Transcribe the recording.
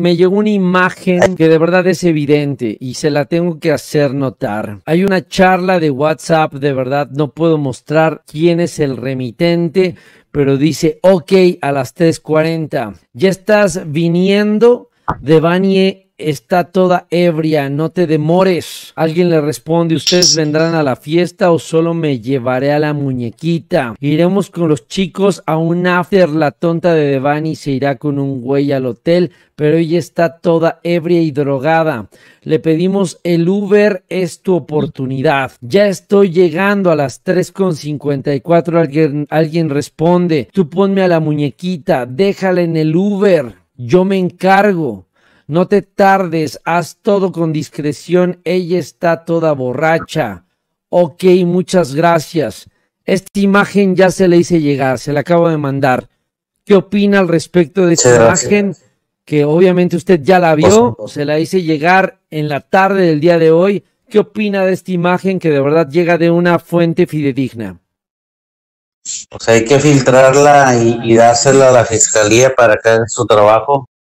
me llegó una imagen que de verdad es evidente y se la tengo que hacer notar. Hay una charla de WhatsApp, de verdad no puedo mostrar quién es el remitente, pero dice, ok, a las 3.40, ya estás viniendo de Banie está toda ebria, no te demores. Alguien le responde, ¿ustedes vendrán a la fiesta o solo me llevaré a la muñequita? Iremos con los chicos a un after, la tonta de Devani se irá con un güey al hotel, pero ella está toda ebria y drogada. Le pedimos el Uber, es tu oportunidad. Ya estoy llegando a las 3.54, alguien, alguien responde, tú ponme a la muñequita, déjala en el Uber, yo me encargo. No te tardes, haz todo con discreción, ella está toda borracha. Ok, muchas gracias. Esta imagen ya se le hice llegar, se la acabo de mandar. ¿Qué opina al respecto de esta imagen? Que obviamente usted ya la vio, se la hice llegar en la tarde del día de hoy. ¿Qué opina de esta imagen que de verdad llega de una fuente fidedigna? Pues hay que filtrarla y, y dársela a la fiscalía para que haga su trabajo.